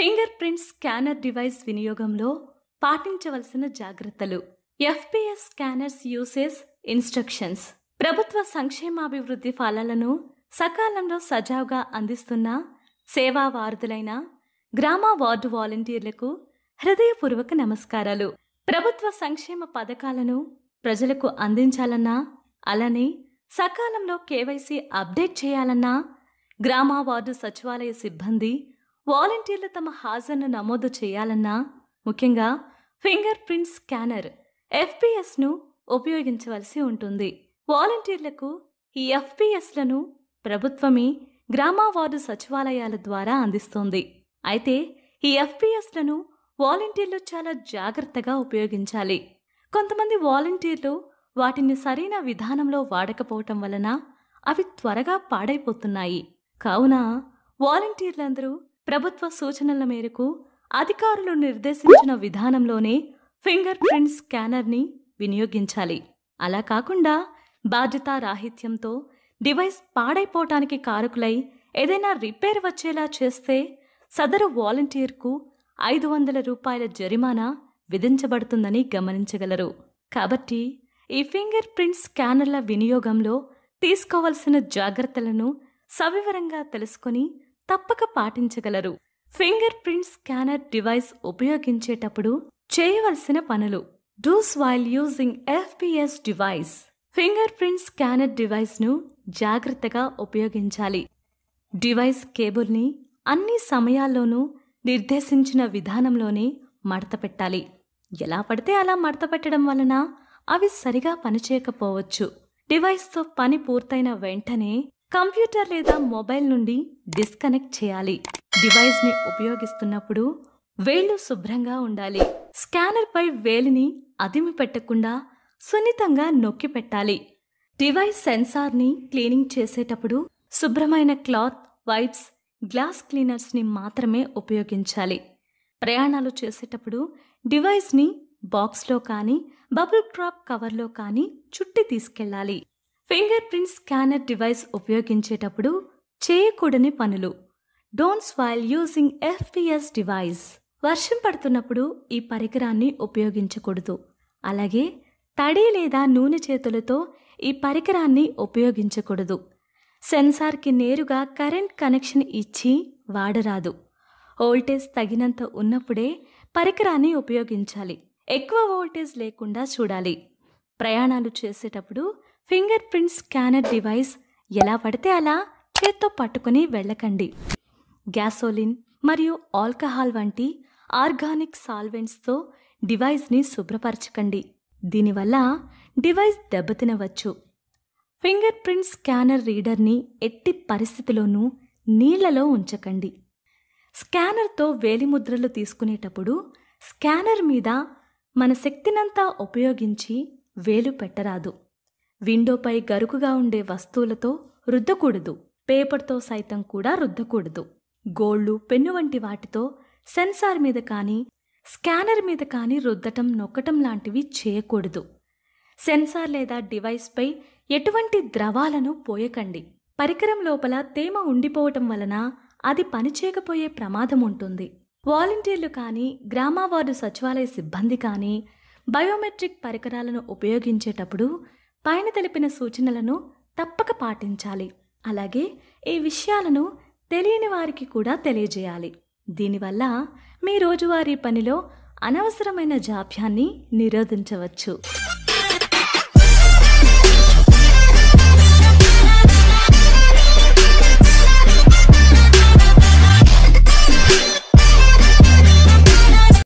finger print scanner device వినియోగంలో పాటించవలసిన జాగ్రత్తలు ఎఫ్పిఎస్ స్కానర్స్ యూసేజ్ ఇన్స్ట్రక్షన్స్ ప్రభుత్వ సంక్షేమాభివృద్ధి ఫలాలను సకాలంలో సజావుగా అందిస్తున్న సేవా వారధులైన గ్రామ వార్డు వాలంటీర్లకు హృదయపూర్వక నమస్కారాలు ప్రభుత్వ సంక్షేమ పథకాలను ప్రజలకు అందించాలన్నా అలానే సకాలంలో కేవైసీ అప్డేట్ చేయాలన్నా గ్రామ వార్డు సచివాలయ సిబ్బంది వాలంటీర్లు తమ హాజరును నమోదు చేయాలన్నా ముఖ్యంగా ఫింగర్ ప్రింట్ స్కానర్ ఎఫ్పిఎస్ను ఉపయోగించవలసి ఉంటుంది వాలంటీర్లకు ఈ ఎఫ్పిఎస్లను ప్రభుత్వమే గ్రామ వార్డు సచివాలయాల ద్వారా అందిస్తోంది అయితే ఈ ఎఫ్పిఎస్లను వాలంటీర్లు చాలా జాగ్రత్తగా ఉపయోగించాలి కొంతమంది వాలంటీర్లు వాటిని సరైన విధానంలో వాడకపోవటం వలన అవి త్వరగా పాడైపోతున్నాయి కావున వాలంటీర్లందరూ ప్రభుత్వ సూచనల మేరకు అధికారులు నిర్దేశించిన విధానంలోనే ఫింగర్ ప్రింట్ స్కానర్ని వినియోగించాలి అలా కాకుండా రాహిత్యంతో డివైస్ పాడైపోవటానికి కారకులై ఏదైనా రిపేర్ వచ్చేలా చేస్తే సదరు వాలంటీర్కు ఐదు వందల రూపాయల జరిమానా విధించబడుతుందని గమనించగలరు కాబట్టి ఈ ఫింగర్ ప్రింట్ స్కానర్ల వినియోగంలో తీసుకోవలసిన జాగ్రత్తలను సవివరంగా తెలుసుకొని తప్పక పాటించగలరు ఫింగర్ ప్రింట్ స్కానర్ డివైస్ ఉపయోగించేటప్పుడు చేయవలసిన పనులు do's while using FPS device finger print scanner డివైస్ను జాగ్రత్తగా ఉపయోగించాలి డివైస్ కేబుల్ని అన్ని సమయాల్లోనూ నిర్దేశించిన విధానంలోనే మడత పెట్టాలి ఎలా పడితే అలా మడత పెట్టడం వలన అవి సరిగా పనిచేయకపోవచ్చు డివైస్తో పని పూర్తయిన వెంటనే కంప్యూటర్ లేదా మొబైల్ నుండి డిస్కనెక్ట్ చేయాలి డివైస్ని ఉపయోగిస్తున్నప్పుడు వేళ్లు శుభ్రంగా ఉండాలి స్కానర్పై వేలిని అదిమి పెట్టకుండా సున్నితంగా నొక్కి పెట్టాలి డివైస్ సెన్సార్ని క్లీనింగ్ చేసేటప్పుడు శుభ్రమైన క్లాత్ వైప్స్ గ్లాస్ క్లీనర్స్ని మాత్రమే ఉపయోగించాలి ప్రయాణాలు చేసేటప్పుడు డివైస్ని బాక్స్లో కానీ బబుల్ క్రాప్ కవర్లో కానీ చుట్టి తీసుకెళ్ళాలి ఫింగర్ ప్రింట్ స్కానర్ డివైస్ ఉపయోగించేటప్పుడు చేయకూడని పనులు don'ts while using FPS device వర్షం పడుతున్నప్పుడు ఈ పరికరాన్ని ఉపయోగించకూడదు అలాగే తడి లేదా నూనె చేతులతో ఈ పరికరాన్ని ఉపయోగించకూడదు సెన్సార్కి నేరుగా కరెంట్ కనెక్షన్ ఇచ్చి వాడరాదు వోల్టేజ్ తగినంత ఉన్నప్పుడే పరికరాన్ని ఉపయోగించాలి ఎక్కువ వోల్టేజ్ లేకుండా చూడాలి ప్రయాణాలు చేసేటప్పుడు ఫింగర్ ప్రింట్ స్కానర్ డివైస్ ఎలా పడితే అలా చేత్తో పట్టుకుని వెళ్ళకండి గ్యాసోలిన్ మరియు ఆల్కహాల్ వంటి ఆర్గానిక్ సాల్వెంట్స్తో డివైస్ని శుభ్రపరచకండి దీనివల్ల డివైస్ దెబ్బతినవచ్చు ఫింగర్ ప్రింట్ స్కానర్ రీడర్ని ఎట్టి పరిస్థితిలోనూ నీళ్లలో ఉంచకండి స్కానర్తో వేలిముద్రలు తీసుకునేటప్పుడు స్కానర్ మీద మన శక్తినంతా ఉపయోగించి వేలు పెట్టరాదు విండోపై గరుకుగా ఉండే వస్తువులతో రుద్దకూడదు పేపర్తో సైతం కూడా రుద్దకూడదు గోళ్లు పెన్ను వంటి వాటితో సెన్సార్ మీద కానీ స్కానర్ మీద కానీ రుద్దటం నొక్కటం లాంటివి చేయకూడదు సెన్సార్ లేదా డివైస్పై ఎటువంటి ద్రవాలను పోయకండి పరికరం లోపల తేమ ఉండిపోవటం వలన అది పనిచేయకపోయే ప్రమాదం ఉంటుంది వాలంటీర్లు కానీ గ్రామవార్డు సచివాలయ సిబ్బంది కానీ బయోమెట్రిక్ పరికరాలను ఉపయోగించేటప్పుడు పైన తెలిపిన సూచనలను తప్పక పాటించాలి అలాగే ఈ విషయాలను తెలియని వారికి కూడా తెలియజేయాలి దీనివల్ల మీ రోజువారీ పనిలో అనవసరమైన జాప్యాన్ని నిరోధించవచ్చు